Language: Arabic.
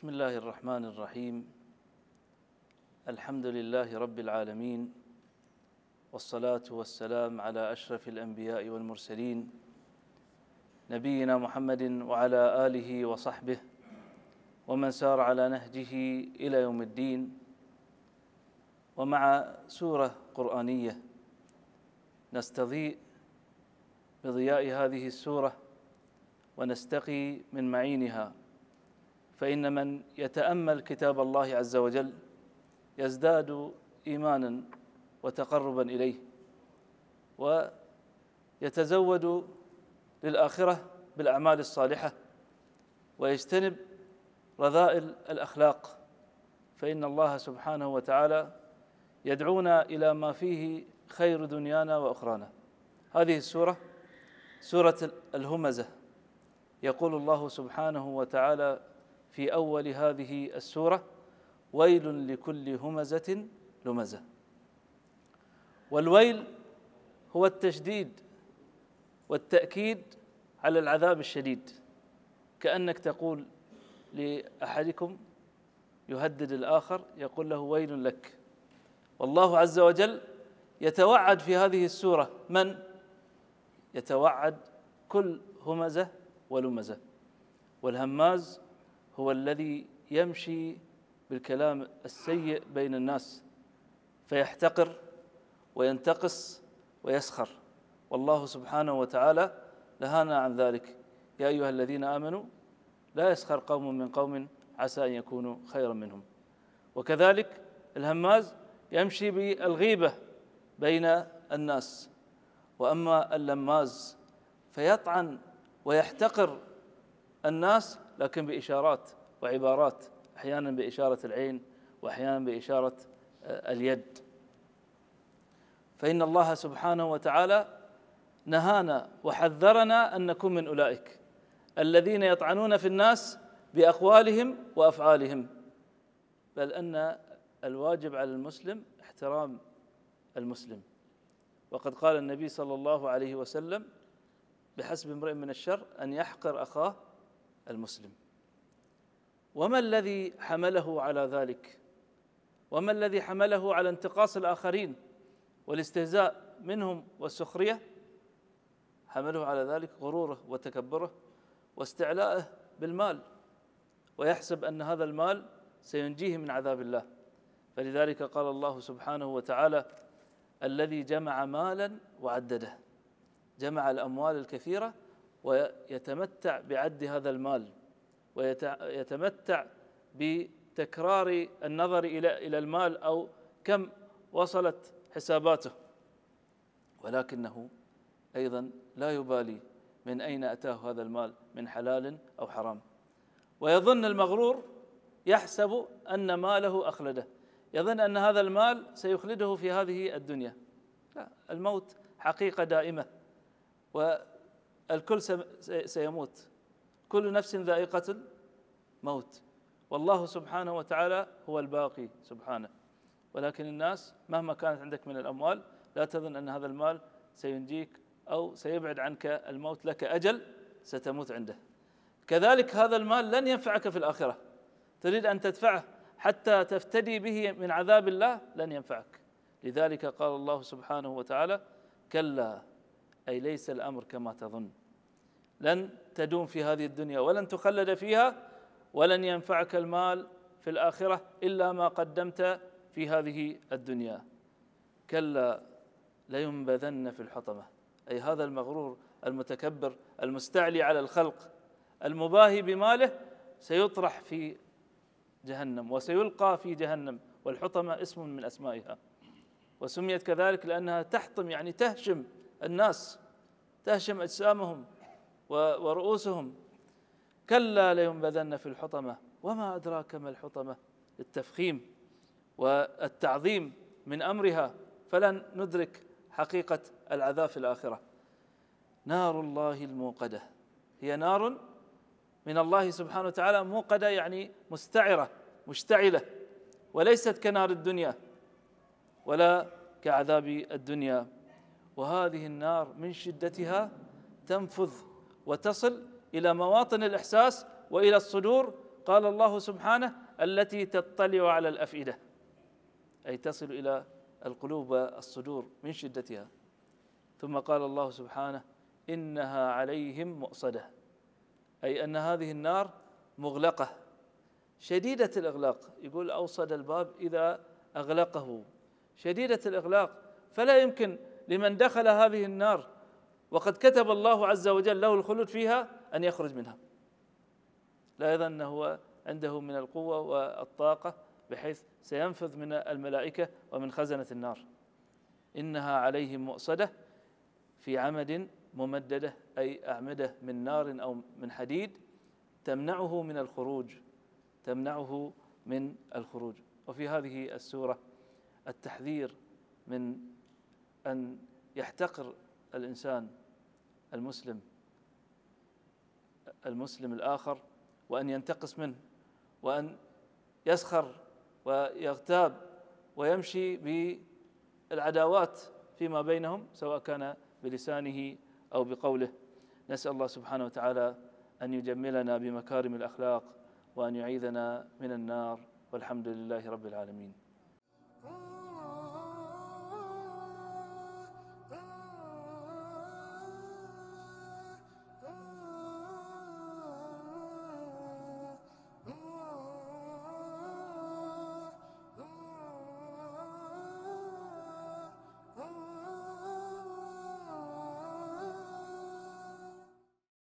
بسم الله الرحمن الرحيم الحمد لله رب العالمين والصلاة والسلام على أشرف الأنبياء والمرسلين نبينا محمد وعلى آله وصحبه ومن سار على نهجه إلى يوم الدين ومع سورة قرآنية نستضيء بضياء هذه السورة ونستقي من معينها فإن من يتأمل كتاب الله عز وجل يزداد إيمانا وتقربا إليه ويتزود للآخرة بالأعمال الصالحة ويجتنب رذائل الأخلاق فإن الله سبحانه وتعالى يدعونا إلى ما فيه خير دنيانا وأخرانا هذه السورة سورة الهمزة يقول الله سبحانه وتعالى في اول هذه السوره ويل لكل همزه لمزه والويل هو التشديد والتاكيد على العذاب الشديد كانك تقول لاحدكم يهدد الاخر يقول له ويل لك والله عز وجل يتوعد في هذه السوره من يتوعد كل همزه ولمزه والهماز هو الذي يمشي بالكلام السيء بين الناس فيحتقر وينتقص ويسخر والله سبحانه وتعالى نهانا عن ذلك يا ايها الذين امنوا لا يسخر قوم من قوم عسى ان يكونوا خيرا منهم وكذلك الهماز يمشي بالغيبه بين الناس واما اللماز فيطعن ويحتقر الناس لكن بإشارات وعبارات أحيانا بإشارة العين وأحيانا بإشارة آه، اليد فإن الله سبحانه وتعالى نهانا وحذرنا أن نكون من أولئك الذين يطعنون في الناس بأقوالهم وأفعالهم بل أن الواجب على المسلم احترام المسلم وقد قال النبي صلى الله عليه وسلم بحسب امرئ من الشر أن يحقر أخاه المسلم وما الذي حمله على ذلك وما الذي حمله على انتقاص الاخرين والاستهزاء منهم والسخريه حمله على ذلك غروره وتكبره واستعلاءه بالمال ويحسب ان هذا المال سينجيه من عذاب الله فلذلك قال الله سبحانه وتعالى الذي جمع مالا وعدده جمع الاموال الكثيره ويتمتع بعد هذا المال ويتمتع بتكرار النظر الى الى المال او كم وصلت حساباته ولكنه ايضا لا يبالي من اين اتاه هذا المال من حلال او حرام ويظن المغرور يحسب ان ماله اخلده يظن ان هذا المال سيخلده في هذه الدنيا لا الموت حقيقه دائمه و الكل سيموت كل نفس ذائقة الموت والله سبحانه وتعالى هو الباقي سبحانه ولكن الناس مهما كانت عندك من الأموال لا تظن أن هذا المال سينجيك أو سيبعد عنك الموت لك أجل ستموت عنده كذلك هذا المال لن ينفعك في الآخرة تريد أن تدفعه حتى تفتدي به من عذاب الله لن ينفعك لذلك قال الله سبحانه وتعالى كلا أي ليس الأمر كما تظن لن تدوم في هذه الدنيا ولن تخلد فيها ولن ينفعك المال في الآخرة إلا ما قدمت في هذه الدنيا كلا لينبذن في الحطمة أي هذا المغرور المتكبر المستعلي على الخلق المباهي بماله سيطرح في جهنم وسيلقى في جهنم والحطمة اسم من أسمائها وسميت كذلك لأنها تحطم يعني تهشم الناس تهشم أجسامهم ورؤوسهم كلا لينبذن في الحطمة وما أدراك ما الحطمة التفخيم والتعظيم من أمرها فلن ندرك حقيقة العذاب في الآخرة نار الله الموقدة هي نار من الله سبحانه وتعالى موقدة يعني مستعرة مشتعلة وليست كنار الدنيا ولا كعذاب الدنيا وهذه النار من شدتها تنفذ وتصل الى مواطن الاحساس والى الصدور قال الله سبحانه التي تطلع على الافئده اي تصل الى القلوب الصدور من شدتها ثم قال الله سبحانه انها عليهم مؤصده اي ان هذه النار مغلقه شديده الاغلاق يقول اوصد الباب اذا اغلقه شديده الاغلاق فلا يمكن لمن دخل هذه النار وقد كتب الله عز وجل له الخلود فيها أن يخرج منها لا يظن هو عنده من القوة والطاقة بحيث سينفذ من الملائكة ومن خزنة النار إنها عليهم مؤصدة في عمد ممددة أي أعمدة من نار أو من حديد تمنعه من الخروج تمنعه من الخروج وفي هذه السورة التحذير من أن يحتقر الإنسان المسلم المسلم الآخر وأن ينتقص منه وأن يسخر ويغتاب ويمشي بالعداوات فيما بينهم سواء كان بلسانه أو بقوله نسأل الله سبحانه وتعالى أن يجملنا بمكارم الأخلاق وأن يعيذنا من النار والحمد لله رب العالمين